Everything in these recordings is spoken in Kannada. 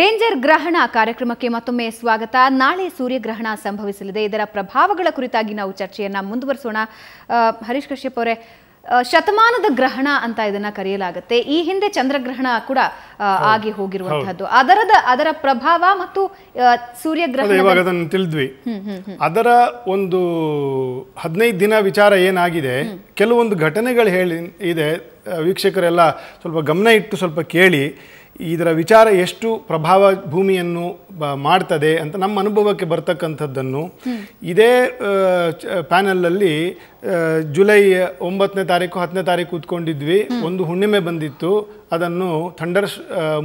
ಡೇಂಜರ್ ಗ್ರಹಣ ಕಾರ್ಯಕ್ರಮಕ್ಕೆ ಮತ್ತೊಮ್ಮೆ ಸ್ವಾಗತ ನಾಳೆ ಸೂರ್ಯಗ್ರಹಣ ಸಂಭವಿಸಲಿದೆ ಇದರ ಪ್ರಭಾವಗಳ ಕುರಿತಾಗಿ ನಾವು ಚರ್ಚೆಯನ್ನ ಮುಂದುವರಿಸೋಣ ಹರೀಶ್ ಕಶ್ಯಪ್ ಅವರೇ ಶತಮಾನದ ಗ್ರಹಣ ಅಂತ ಇದನ್ನ ಕರೆಯಲಾಗುತ್ತೆ ಈ ಹಿಂದೆ ಚಂದ್ರಗ್ರಹಣ ಕೂಡ ಆಗಿ ಹೋಗಿರುವಂತಹದ್ದು ಅದರದ ಅದರ ಪ್ರಭಾವ ಮತ್ತು ಸೂರ್ಯಗ್ರಹಣ ತಿಳಿದ್ವಿ ಅದರ ಒಂದು ಹದಿನೈದು ದಿನ ವಿಚಾರ ಏನಾಗಿದೆ ಕೆಲವೊಂದು ಘಟನೆಗಳು ಹೇಳಿ ಇದೆ ವೀಕ್ಷಕರೆಲ್ಲ ಸ್ವಲ್ಪ ಗಮನ ಇಟ್ಟು ಸ್ವಲ್ಪ ಕೇಳಿ ಇದರ ವಿಚಾರ ಎಷ್ಟು ಪ್ರಭಾವ ಭೂಮಿಯನ್ನು ಮಾಡ್ತದೆ ಅಂತ ನಮ್ಮ ಅನುಭವಕ್ಕೆ ಬರ್ತಕ್ಕಂಥದ್ದನ್ನು ಇದೇ ಪ್ಯಾನಲಲ್ಲಿ ಜುಲೈ ಒಂಬತ್ತನೇ ತಾರೀಕು ಹತ್ತನೇ ತಾರೀಕು ಕೂತ್ಕೊಂಡಿದ್ವಿ ಒಂದು ಹುಣ್ಣಿಮೆ ಬಂದಿತ್ತು ಅದನ್ನು ಥಂಡರ್ಸ್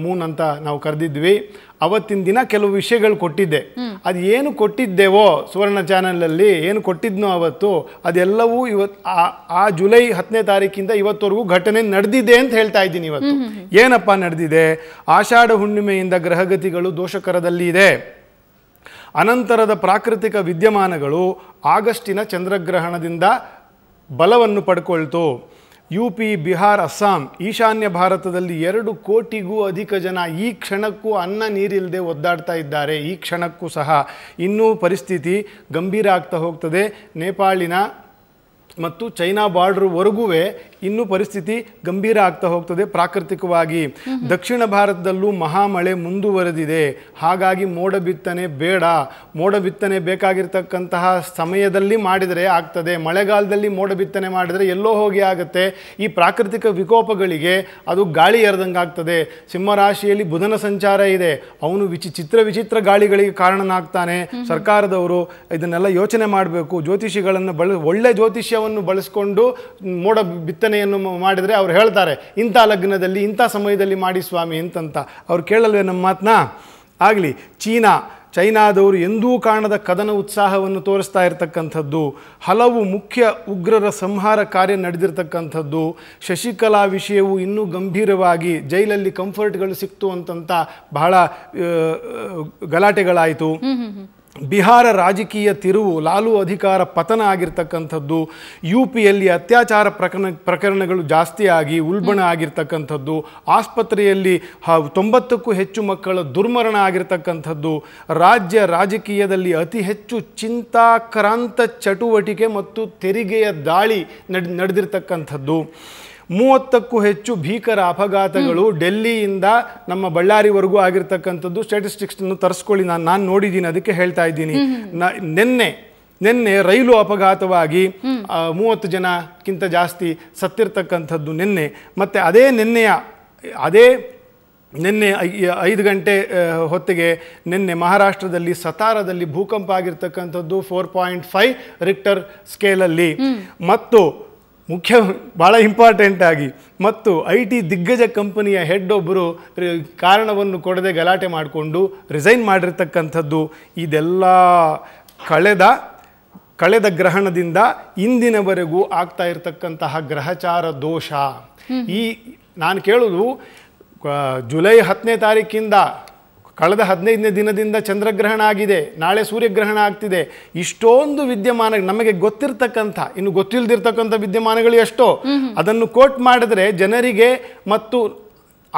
ಮೂನ್ ಅಂತ ನಾವು ಕರೆದಿದ್ವಿ ಅವತ್ತಿನ ದಿನ ಕೆಲವು ವಿಷಯಗಳು ಕೊಟ್ಟಿದ್ದೆ ಅದು ಏನು ಕೊಟ್ಟಿದ್ದೇವೋ ಸುವರ್ಣ ಚಾನಲಲ್ಲಿ ಏನು ಕೊಟ್ಟಿದ್ನೋ ಅವತ್ತು ಅದೆಲ್ಲವೂ ಇವತ್ತು ಆ ಜುಲೈ ಹತ್ತನೇ ತಾರೀಕಿಂದ ಇವತ್ತವರೆಗೂ ಘಟನೆ ನಡೆದಿದೆ ಅಂತ ಹೇಳ್ತಾ ಇದ್ದೀನಿ ಇವತ್ತು ಏನಪ್ಪ ನಡೆದಿದೆ ಆಷಾಢ ಹುಣ್ಣಿಮೆಯಿಂದ ಗ್ರಹಗತಿಗಳು ದೋಷಕರದಲ್ಲಿ ಇದೆ ಅನಂತರದ ಪ್ರಾಕೃತಿಕ ವಿದ್ಯಮಾನಗಳು ಆಗಸ್ಟಿನ ಚಂದ್ರಗ್ರಹಣದಿಂದ ಬಲವನ್ನು ಪಡ್ಕೊಳ್ತು ಯು ಪಿ ಬಿಹಾರ್ ಅಸ್ಸಾಂ ಈಶಾನ್ಯ ಭಾರತದಲ್ಲಿ ಎರಡು ಕೋಟಿಗೂ ಅಧಿಕ ಜನ ಈ ಕ್ಷಣಕ್ಕೂ ಅನ್ನ ನೀರಿಲ್ಲದೆ ಒದ್ದಾಡ್ತಾ ಇದ್ದಾರೆ ಈ ಕ್ಷಣಕ್ಕೂ ಸಹ ಇನ್ನೂ ಪರಿಸ್ಥಿತಿ ಗಂಭೀರ ಆಗ್ತಾ ಹೋಗ್ತದೆ ನೇಪಾಳಿನ ಮತ್ತು ಚೈನಾ ಬಾರ್ಡರ್ವರೆಗೂ ಇನ್ನೂ ಪರಿಸ್ಥಿತಿ ಗಂಭೀರ ಆಗ್ತಾ ಹೋಗ್ತದೆ ಪ್ರಾಕೃತಿಕವಾಗಿ ದಕ್ಷಿಣ ಭಾರತದಲ್ಲೂ ಮಹಾಮಳೆ ಮುಂದುವರೆದಿದೆ ಹಾಗಾಗಿ ಮೋಡ ಬಿತ್ತನೆ ಬೇಡ ಮೋಡ ಬಿತ್ತನೆ ಬೇಕಾಗಿರ್ತಕ್ಕಂತಹ ಸಮಯದಲ್ಲಿ ಮಾಡಿದರೆ ಆಗ್ತದೆ ಮಳೆಗಾಲದಲ್ಲಿ ಮೋಡ ಬಿತ್ತನೆ ಮಾಡಿದರೆ ಎಲ್ಲೋ ಹೋಗಿ ಆಗುತ್ತೆ ಈ ಪ್ರಾಕೃತಿಕ ವಿಕೋಪಗಳಿಗೆ ಅದು ಗಾಳಿ ಎರೆದಂಗೆ ಆಗ್ತದೆ ಸಿಂಹರಾಶಿಯಲ್ಲಿ ಬುಧನ ಸಂಚಾರ ಇದೆ ಅವನು ವಿಚಿ ಚಿತ್ರ ವಿಚಿತ್ರ ಗಾಳಿಗಳಿಗೆ ಕಾರಣನಾಗ್ತಾನೆ ಸರ್ಕಾರದವರು ಇದನ್ನೆಲ್ಲ ಯೋಚನೆ ಮಾಡಬೇಕು ಜ್ಯೋತಿಷಿಗಳನ್ನು ಬಳ ಒಳ್ಳೆ ಜ್ಯೋತಿಷ್ಯ ಲಗ್ನವನ್ನು ಬಳಸಿಕೊಂಡು ಮೋಡ ಬಿತ್ತನೆಯನ್ನು ಮಾಡಿದರೆ ಅವ್ರು ಹೇಳ್ತಾರೆ ಇಂಥ ಲಗ್ನದಲ್ಲಿ ಇಂಥ ಸಮಯದಲ್ಲಿ ಮಾಡಿ ಸ್ವಾಮಿ ಅಂತಂತ ಅವ್ರು ಕೇಳಲ್ವೇ ನಮ್ಮ ಮಾತನ್ನ ಆಗಲಿ ಚೀನಾ ಚೈನಾದವರು ಎಂದೂ ಕಾಣದ ಕದನ ಉತ್ಸಾಹವನ್ನು ತೋರಿಸ್ತಾ ಇರತಕ್ಕಂಥದ್ದು ಹಲವು ಮುಖ್ಯ ಉಗ್ರರ ಸಂಹಾರ ಕಾರ್ಯ ನಡೆದಿರ್ತಕ್ಕಂಥದ್ದು ಶಶಿಕಲಾ ವಿಷಯವು ಇನ್ನೂ ಗಂಭೀರವಾಗಿ ಜೈಲಲ್ಲಿ ಕಂಫರ್ಟ್ಗಳು ಸಿಕ್ತು ಅಂತಂತ ಬಹಳ ಗಲಾಟೆಗಳಾಯಿತು ಬಿಹಾರ ರಾಜಕೀಯ ತಿರುವು ಲಾಲು ಅಧಿಕಾರ ಪತನ ಆಗಿರ್ತಕ್ಕಂಥದ್ದು ಯು ಪಿಯಲ್ಲಿ ಅತ್ಯಾಚಾರ ಪ್ರಕರಣ ಪ್ರಕರಣಗಳು ಜಾಸ್ತಿಯಾಗಿ ಉಲ್ಬಣ ಆಗಿರ್ತಕ್ಕಂಥದ್ದು ಆಸ್ಪತ್ರೆಯಲ್ಲಿ ತೊಂಬತ್ತಕ್ಕೂ ಹೆಚ್ಚು ಮಕ್ಕಳ ದುರ್ಮರಣ ಆಗಿರ್ತಕ್ಕಂಥದ್ದು ರಾಜ್ಯ ರಾಜಕೀಯದಲ್ಲಿ ಅತಿ ಹೆಚ್ಚು ಚಿಂತಾಕ್ರಾಂತ ಚಟುವಟಿಕೆ ಮತ್ತು ತೆರಿಗೆಯ ದಾಳಿ ನಡೆ ನಡೆದಿರ್ತಕ್ಕಂಥದ್ದು ಮೂವತ್ತಕ್ಕೂ ಹೆಚ್ಚು ಭೀಕರ ಅಪಘಾತಗಳು ಡೆಲ್ಲಿಯಿಂದ ನಮ್ಮ ಬಳ್ಳಾರಿವರೆಗೂ ಆಗಿರ್ತಕ್ಕಂಥದ್ದು ಸ್ಟ್ಯಾಟಿಸ್ಟಿಕ್ಸ್ನನ್ನು ತರಿಸ್ಕೊಳ್ಳಿ ನಾನು ನಾನು ನೋಡಿದ್ದೀನಿ ಅದಕ್ಕೆ ಹೇಳ್ತಾ ಇದ್ದೀನಿ ನಿನ್ನೆ ನಿನ್ನೆ ರೈಲು ಅಪಘಾತವಾಗಿ ಮೂವತ್ತು ಜನಕ್ಕಿಂತ ಜಾಸ್ತಿ ಸತ್ತಿರ್ತಕ್ಕಂಥದ್ದು ನಿನ್ನೆ ಮತ್ತು ಅದೇ ನಿನ್ನೆಯ ಅದೇ ನಿನ್ನೆ ಐದು ಗಂಟೆ ಹೊತ್ತಿಗೆ ನಿನ್ನೆ ಮಹಾರಾಷ್ಟ್ರದಲ್ಲಿ ಸತಾರದಲ್ಲಿ ಭೂಕಂಪ ಆಗಿರ್ತಕ್ಕಂಥದ್ದು ಫೋರ್ ಪಾಯಿಂಟ್ ಫೈವ್ ರಿಕ್ಟರ್ ಸ್ಕೇಲಲ್ಲಿ ಮತ್ತು ಮುಖ್ಯ ಭಾಳ ಇಂಪಾರ್ಟೆಂಟ್ ಆಗಿ ಮತ್ತು ಐ ಟಿ ದಿಗ್ಗಜ ಕಂಪನಿಯ ಹೆಡ್ ಒಬ್ಬರು ಕಾರಣವನ್ನು ಕೊಡದೆ ಗಲಾಟೆ ಮಾಡಿಕೊಂಡು ರಿಸೈನ್ ಮಾಡಿರ್ತಕ್ಕಂಥದ್ದು ಇದೆಲ್ಲ ಕಳೆದ ಕಳೆದ ಗ್ರಹಣದಿಂದ ಇಂದಿನವರೆಗೂ ಆಗ್ತಾ ಇರತಕ್ಕಂತಹ ಗ್ರಹಚಾರ ದೋಷ ಈ ನಾನು ಕೇಳೋದು ಜುಲೈ ಹತ್ತನೇ ತಾರೀಕಿಂದ ಕಳೆದ ಹದಿನೈದನೇ ದಿನದಿಂದ ಚಂದ್ರಗ್ರಹಣ ಆಗಿದೆ ನಾಳೆ ಸೂರ್ಯಗ್ರಹಣ ಆಗ್ತಿದೆ ಇಷ್ಟೊಂದು ವಿದ್ಯಮಾನ ನಮಗೆ ಗೊತ್ತಿರ್ತಕ್ಕಂಥ ಇನ್ನು ಗೊತ್ತಿಲ್ಲದಿರ್ತಕ್ಕಂಥ ವಿದ್ಯಮಾನಗಳು ಎಷ್ಟೋ ಅದನ್ನು ಕೋಟ್ ಮಾಡಿದ್ರೆ ಜನರಿಗೆ ಮತ್ತು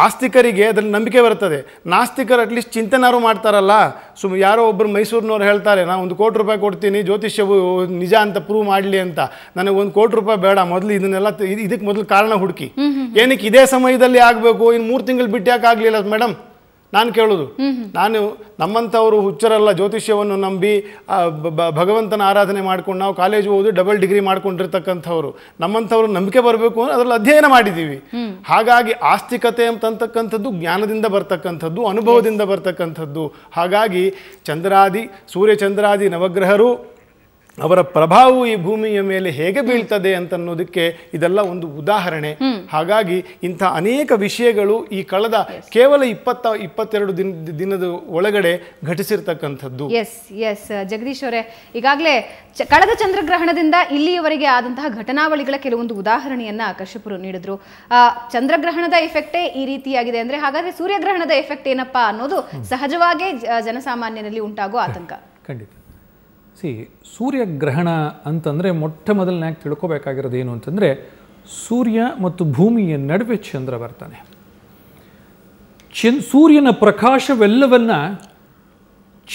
ಆಸ್ತಿಕರಿಗೆ ಅದರಲ್ಲಿ ನಂಬಿಕೆ ಬರ್ತದೆ ನಾಸ್ತಿಕರು ಅಟ್ಲೀಸ್ಟ್ ಚಿಂತನಾರು ಮಾಡ್ತಾರಲ್ಲ ಸುಮ್ಮ ಯಾರೋ ಒಬ್ಬರು ಮೈಸೂರಿನವ್ರು ಹೇಳ್ತಾರೆ ನಾನು ಒಂದು ಕೋಟಿ ರೂಪಾಯಿ ಕೊಡ್ತೀನಿ ಜ್ಯೋತಿಷ್ಯವು ನಿಜ ಅಂತ ಪ್ರೂವ್ ಮಾಡಲಿ ಅಂತ ನನಗೆ ಒಂದು ಕೋಟಿ ರೂಪಾಯಿ ಬೇಡ ಮೊದಲು ಇದನ್ನೆಲ್ಲ ಇದಕ್ಕೆ ಮೊದಲು ಕಾರಣ ಹುಡುಕಿ ಏನಕ್ಕೆ ಇದೇ ಸಮಯದಲ್ಲಿ ಆಗಬೇಕು ಇನ್ನು ಮೂರು ತಿಂಗಳು ಬಿಟ್ಟು ಯಾಕೆ ಆಗಲಿಲ್ಲ ಮೇಡಮ್ ನಾನು ಕೇಳೋದು ನಾನು ನಮ್ಮಂಥವರು ಹುಚ್ಚರಲ್ಲ ಜ್ಯೋತಿಷ್ಯವನ್ನು ನಂಬಿ ಭಗವಂತನ ಆರಾಧನೆ ಮಾಡ್ಕೊಂಡು ನಾವು ಕಾಲೇಜು ಓದಿ ಡಬಲ್ ಡಿಗ್ರಿ ಮಾಡ್ಕೊಂಡಿರ್ತಕ್ಕಂಥವ್ರು ನಮ್ಮಂಥವ್ರು ನಂಬಿಕೆ ಬರಬೇಕು ಅಂದರೆ ಅದರಲ್ಲಿ ಅಧ್ಯಯನ ಮಾಡಿದ್ದೀವಿ ಹಾಗಾಗಿ ಆಸ್ತಿಕತೆ ಅಂತಕ್ಕಂಥದ್ದು ಜ್ಞಾನದಿಂದ ಬರ್ತಕ್ಕಂಥದ್ದು ಅನುಭವದಿಂದ ಬರ್ತಕ್ಕಂಥದ್ದು ಹಾಗಾಗಿ ಚಂದ್ರಾದಿ ಸೂರ್ಯಚಂದ್ರಾದಿ ನವಗ್ರಹರು ಅವರ ಪ್ರಭಾವವು ಈ ಭೂಮಿಯ ಮೇಲೆ ಹೇಗೆ ಬೀಳ್ತದೆ ಅಂತನ್ನೋದಕ್ಕೆ ಇದೆಲ್ಲ ಒಂದು ಉದಾಹರಣೆ ಹಾಗಾಗಿ ಇಂಥ ಅನೇಕ ವಿಷಯಗಳು ಈ ಕಳೆದ ಕೇವಲ ಇಪ್ಪತ್ತ ಇಪ್ಪತ್ತೆರಡು ದಿನ ದಿನದ ಒಳಗಡೆ ಘಟಿಸಿರ್ತಕ್ಕಂಥದ್ದು ಎಸ್ ಎಸ್ ಜಗದೀಶ್ ಅವರೇ ಈಗಾಗಲೇ ಕಳೆದ ಚಂದ್ರಗ್ರಹಣದಿಂದ ಇಲ್ಲಿಯವರೆಗೆ ಆದಂತಹ ಘಟನಾವಳಿಗಳ ಕೆಲವೊಂದು ಉದಾಹರಣೆಯನ್ನ ಕಶ್ಯಪುರು ನೀಡಿದ್ರು ಚಂದ್ರಗ್ರಹಣದ ಎಫೆಕ್ಟೇ ಈ ರೀತಿಯಾಗಿದೆ ಅಂದ್ರೆ ಹಾಗಾದ್ರೆ ಸೂರ್ಯಗ್ರಹಣದ ಎಫೆಕ್ಟ್ ಏನಪ್ಪಾ ಅನ್ನೋದು ಸಹಜವಾಗೇ ಜನಸಾಮಾನ್ಯನಲ್ಲಿ ಉಂಟಾಗುವ ಆತಂಕ ಖಂಡಿತ ಸಿ ಸೂರ್ಯಗ್ರಹಣ ಅಂತಂದರೆ ಮೊಟ್ಟ ಮೊದಲನೇ ತಿಳ್ಕೊಬೇಕಾಗಿರೋದು ಏನು ಅಂತಂದರೆ ಸೂರ್ಯ ಮತ್ತು ಭೂಮಿಯ ನಡುವೆ ಚಂದ್ರ ಬರ್ತಾನೆ ಸೂರ್ಯನ ಪ್ರಕಾಶವೆಲ್ಲವನ್ನ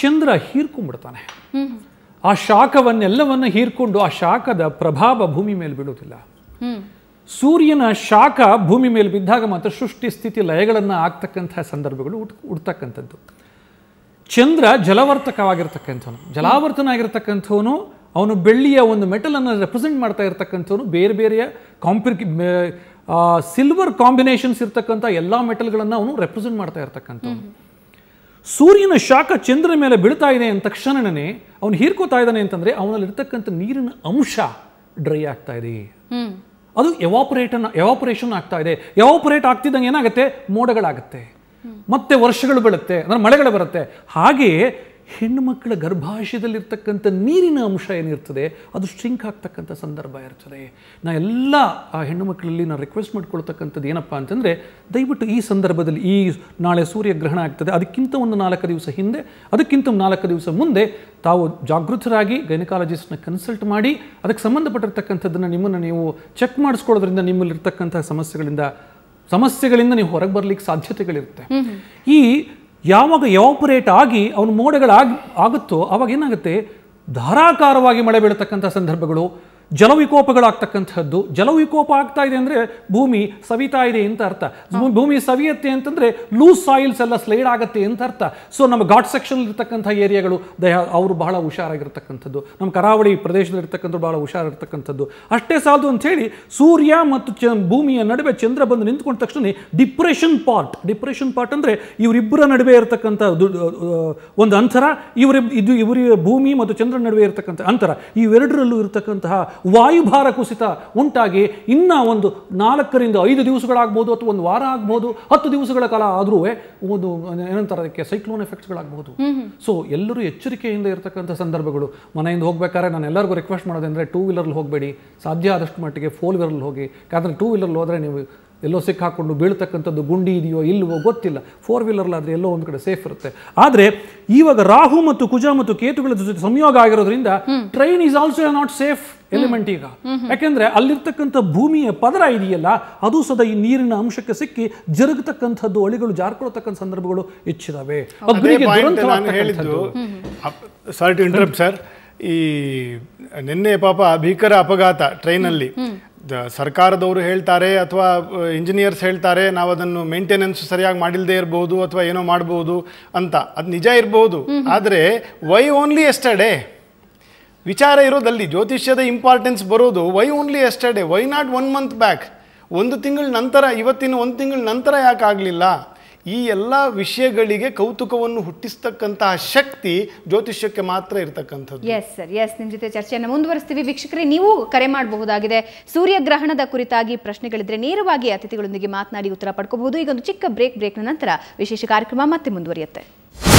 ಚಂದ್ರ ಹೀರ್ಕೊಂಡ್ಬಿಡ್ತಾನೆ ಆ ಶಾಖವನ್ನೆಲ್ಲವನ್ನ ಹೀರ್ಕೊಂಡು ಆ ಶಾಖದ ಪ್ರಭಾವ ಭೂಮಿ ಮೇಲೆ ಬೀಳುವುದಿಲ್ಲ ಸೂರ್ಯನ ಶಾಖ ಭೂಮಿ ಮೇಲೆ ಬಿದ್ದಾಗ ಮಾತ್ರ ಸೃಷ್ಟಿ ಸ್ಥಿತಿ ಲಯಗಳನ್ನು ಆಗ್ತಕ್ಕಂಥ ಸಂದರ್ಭಗಳು ಉಟ್ ಉಡ್ತಕ್ಕಂಥದ್ದು ಚಂದ್ರ ಜಲವರ್ತಕವಾಗಿರ್ತಕ್ಕಂಥವನು ಜಲಾವರ್ತನಾಗಿರ್ತಕ್ಕಂಥವನು ಅವನು ಬೆಳ್ಳಿಯ ಒಂದು ಅನ್ನು ರೆಪ್ರೆಸೆಂಟ್ ಮಾಡ್ತಾ ಇರ್ತಕ್ಕಂಥವನು ಬೇರೆ ಬೇರೆ ಕಾಂಪಿ ಸಿಲ್ವರ್ ಕಾಂಬಿನೇಷನ್ಸ್ ಇರ್ತಕ್ಕಂಥ ಎಲ್ಲ ಮೆಟಲ್ಗಳನ್ನು ಅವನು ರೆಪ್ರೆಸೆಂಟ್ ಮಾಡ್ತಾ ಇರ್ತಕ್ಕಂಥವನು ಸೂರ್ಯನ ಶಾಖ ಚಂದ್ರನ ಮೇಲೆ ಬೀಳ್ತಾ ಇದೆ ಅಂತ ತಕ್ಷಣನೇ ಅವನು ಹೀರ್ಕೋತಾ ಇದ್ದಾನೆ ಅಂತಂದರೆ ಇರ್ತಕ್ಕಂಥ ನೀರಿನ ಅಂಶ ಡ್ರೈ ಆಗ್ತಾ ಇದೆ ಅದು ಎವಾಪರೇಟನ್ ಎವಾಪರೇಷನ್ ಆಗ್ತಾ ಇದೆ ಎವಾಪರೇಟ್ ಆಗ್ತಿದ್ದಂಗೆ ಏನಾಗುತ್ತೆ ಮೋಡಗಳಾಗುತ್ತೆ ಮತ್ತೆ ವರ್ಷಗಳು ಬೀಳುತ್ತೆ ಅಂದರೆ ಮಳೆಗಳು ಬರುತ್ತೆ ಹಾಗೆಯೇ ಹೆಣ್ಣುಮಕ್ಕಳ ಗರ್ಭಾಶಯದಲ್ಲಿರ್ತಕ್ಕಂಥ ನೀರಿನ ಅಂಶ ಏನಿರ್ತದೆ ಅದು ಸ್ಟ್ರಿಂಕ್ ಆಗ್ತಕ್ಕಂಥ ಸಂದರ್ಭ ಇರ್ತದೆ ನಾ ಎಲ್ಲ ಆ ಹೆಣ್ಣು ಮಕ್ಕಳಲ್ಲಿ ನಾನು ರಿಕ್ವೆಸ್ಟ್ ಮಾಡ್ಕೊಳ್ತಕ್ಕಂಥದ್ದು ಏನಪ್ಪ ಅಂತಂದರೆ ದಯವಿಟ್ಟು ಈ ಸಂದರ್ಭದಲ್ಲಿ ಈ ನಾಳೆ ಸೂರ್ಯ ಗ್ರಹಣ ಆಗ್ತದೆ ಅದಕ್ಕಿಂತ ಒಂದು ನಾಲ್ಕು ದಿವಸ ಹಿಂದೆ ಅದಕ್ಕಿಂತ ಒಂದು ನಾಲ್ಕು ದಿವಸ ಮುಂದೆ ತಾವು ಜಾಗೃತರಾಗಿ ಗೈನಕಾಲಜಿಸ್ಟ್ನ ಕನ್ಸಲ್ಟ್ ಮಾಡಿ ಅದಕ್ಕೆ ಸಂಬಂಧಪಟ್ಟಿರ್ತಕ್ಕಂಥದ್ದನ್ನು ನಿಮ್ಮನ್ನು ನೀವು ಚೆಕ್ ಮಾಡಿಸ್ಕೊಳ್ಳೋದ್ರಿಂದ ನಿಮ್ಮಲ್ಲಿರ್ತಕ್ಕಂಥ ಸಮಸ್ಯೆಗಳಿಂದ ಸಮಸ್ಯೆಗಳಿಂದ ನೀವು ಹೊರಗೆ ಬರ್ಲಿಕ್ಕೆ ಸಾಧ್ಯತೆಗಳಿರುತ್ತೆ ಈ ಯಾವಾಗ ಯಾಪರೇಟ್ ಆಗಿ ಅವನು ಮೋಡಗಳಾಗಿ ಆಗುತ್ತೋ ಅವಾಗ ಏನಾಗುತ್ತೆ ಧಾರಾಕಾರವಾಗಿ ಮಳೆ ಬೀಳತಕ್ಕಂಥ ಸಂದರ್ಭಗಳು ಜಲವಿಕೋಪಗಳಾಗ್ತಕ್ಕಂಥದ್ದು ಜಲವಿಕೋಪ ಆಗ್ತಾ ಇದೆ ಅಂದರೆ ಭೂಮಿ ಸವಿತಾ ಇದೆ ಅಂತ ಅರ್ಥ ಭೂಮಿ ಸವಿಯತ್ತೆ ಅಂತಂದರೆ ಲೂಸ್ ಸಾಯಿಲ್ಸ್ ಎಲ್ಲ ಸ್ಲೈಡ್ ಆಗುತ್ತೆ ಅಂತ ಅರ್ಥ ಸೊ ನಮ್ಮ ಘಾಟ್ ಸೆಕ್ಷನ್ ಇರ್ತಕ್ಕಂಥ ಏರಿಯಾಗಳು ದಯ ಅವರು ಬಹಳ ಹುಷಾರಾಗಿರ್ತಕ್ಕಂಥದ್ದು ನಮ್ಮ ಕರಾವಳಿ ಪ್ರದೇಶದಲ್ಲಿರ್ತಕ್ಕಂಥ ಬಹಳ ಹುಷಾರಿರ್ತಕ್ಕಂಥದ್ದು ಅಷ್ಟೇ ಸಾಲದು ಅಂತ ಹೇಳಿ ಸೂರ್ಯ ಮತ್ತು ಚ ಭೂಮಿಯ ನಡುವೆ ಚಂದ್ರ ಬಂದು ನಿಂತ್ಕೊಂಡ ತಕ್ಷಣ ಡಿಪ್ರೆಷನ್ ಪಾರ್ಟ್ ಡಿಪ್ರೆಷನ್ ಪಾರ್ಟ್ ಅಂದರೆ ಇವರಿಬ್ಬರ ನಡುವೆ ಇರತಕ್ಕಂಥ ಒಂದು ಅಂತರ ಇವರಿಬ್ಬ ಇದು ಇವರಿ ಭೂಮಿ ಮತ್ತು ಚಂದ್ರ ನಡುವೆ ಇರತಕ್ಕಂಥ ಅಂತರ ಇವೆರಡರಲ್ಲೂ ಇರತಕ್ಕಂತಹ ವಾಯುಭಾರ ಕುಸಿತ ಉಂಟಾಗಿ ಇನ್ನೂ ಒಂದು ನಾಲ್ಕರಿಂದ ಐದು ದಿವಸಗಳಾಗ್ಬೋದು ಅಥವಾ ಒಂದು ವಾರ ಆಗ್ಬೋದು ಹತ್ತು ದಿವಸಗಳ ಕಾಲ ಆದರೂ ಒಂದು ಏನಂತಾರೆ ಅದಕ್ಕೆ ಸೈಕ್ಲೋನ್ ಎಫೆಕ್ಟ್ಸ್ಗಳಾಗಬಹುದು ಸೊ ಎಲ್ಲರೂ ಎಚ್ಚರಿಕೆಯಿಂದ ಇರತಕ್ಕಂಥ ಸಂದರ್ಭಗಳು ಮನೆಯಿಂದ ಹೋಗ್ಬೇಕಾದ್ರೆ ನಾನು ಎಲ್ಲರಿಗೂ ರಿಕ್ವೆಸ್ಟ್ ಮಾಡೋದಂದರೆ ಟೂ ವೀಲರ್ಲಿ ಹೋಗಬೇಡಿ ಸಾಧ್ಯ ಆದಷ್ಟು ಮಟ್ಟಿಗೆ ಫೋರ್ ವೀಲರ್ಲ್ಲಿ ಹೋಗಿ ಯಾಕಂದರೆ ಟೂ ವೀಲರ್ ಹೋದರೆ ನೀವು ಎಲ್ಲೋ ಸಿಕ್ಕಾಕೊಂಡು ಬೀಳ್ತಕ್ಕಂಥದ್ದು ಗುಂಡಿ ಇದೆಯೋ ಇಲ್ಲವೋ ಗೊತ್ತಿಲ್ಲ ಫೋರ್ ಆದರೆ ಎಲ್ಲೋ ಒಂದು ಕಡೆ ಸೇಫ್ ಇರುತ್ತೆ ಆದರೆ ಇವಾಗ ರಾಹು ಮತ್ತು ಕುಜ ಮತ್ತು ಕೇತುಗಳ ಜೊತೆ ಸಂಯೋಗ ಆಗಿರೋದ್ರಿಂದ train is also not safe element ಈಗ ಯಾಕೆಂದ್ರೆ ಅಲ್ಲಿರ್ತಕ್ಕಂಥ ಭೂಮಿಯ ಪದರ ಇದೆಯಲ್ಲ ಅದು ಸದಾ ಈ ನೀರಿನ ಅಂಶಕ್ಕೆ ಸಿಕ್ಕಿ ಜರುಗತಕ್ಕಂಥದ್ದು ಅಳಿಗಳು ಜಾರ್ಕೊಳ್ತಕ್ಕಂಥ ಸಂದರ್ಭಗಳು ಹೆಚ್ಚಿದಾವೆ ಹೇಳಿದ್ದು ಸರ್ ಈ ನಿನ್ನೆ ಪಾಪ ಭೀಕರ ಅಪಘಾತ ಟ್ರೈನಲ್ಲಿ ಸರ್ಕಾರದವರು ಹೇಳ್ತಾರೆ ಅಥವಾ ಇಂಜಿನಿಯರ್ಸ್ ಹೇಳ್ತಾರೆ ನಾವು ಅದನ್ನು ಮೇಂಟೆನೆನ್ಸ್ ಸರಿಯಾಗಿ ಮಾಡಿಲ್ಲದೆ ಇರಬಹುದು ಅಥವಾ ಏನೋ ಮಾಡಬಹುದು ಅಂತ ಅದು ನಿಜ ಇರಬಹುದು ಆದರೆ ವೈ ಓನ್ಲಿ ಎಸ್ಟರ್ಡೇ ವಿಚಾರ ಇರೋದಲ್ಲಿ ಜ್ಯೋತಿಷ್ಯದ ಇಂಪಾರ್ಟೆನ್ಸ್ ಬರೋದು why only yesterday why not one month back ಒಂದು ತಿಂಗಳ ನಂತರ ಇವತ್ತಿನ ಒಂದು ತಿಂಗಳ ನಂತರ ಯಾಕೆ ಆಗಲಿಲ್ಲ ಈ ಎಲ್ಲ ವಿಷಯಗಳಿಗೆ ಕೌತುಕವನ್ನು ಹುಟ್ಟಿಸ್ತಕ್ಕಂತಹ ಶಕ್ತಿ ಜ್ಯೋತಿಷ್ಯಕ್ಕೆ ಮಾತ್ರ ಇರತಕ್ಕಂಥದ್ದು ಎಸ್ ಸರ್ ಎಸ್ ನಿಮ್ಮ ಜೊತೆ ಚರ್ಚೆಯನ್ನು ಮುಂದುವರಿಸ್ತೀವಿ ವೀಕ್ಷಕರೇ ನೀವು ಕರೆ ಮಾಡಬಹುದಾಗಿದೆ ಸೂರ್ಯಗ್ರಹಣದ ಕುರಿತಾಗಿ ಪ್ರಶ್ನೆಗಳಿದ್ರೆ ನೇರವಾಗಿ ಅತಿಥಿಗಳೊಂದಿಗೆ ಮಾತನಾಡಿ ಉತ್ತರ ಪಡ್ಕೋಬಹುದು ಈಗ ಒಂದು ಚಿಕ್ಕ ಬ್ರೇಕ್ ಬ್ರೇಕ್ನ ನಂತರ ವಿಶೇಷ ಕಾರ್ಯಕ್ರಮ ಮತ್ತೆ ಮುಂದುವರಿಯುತ್ತೆ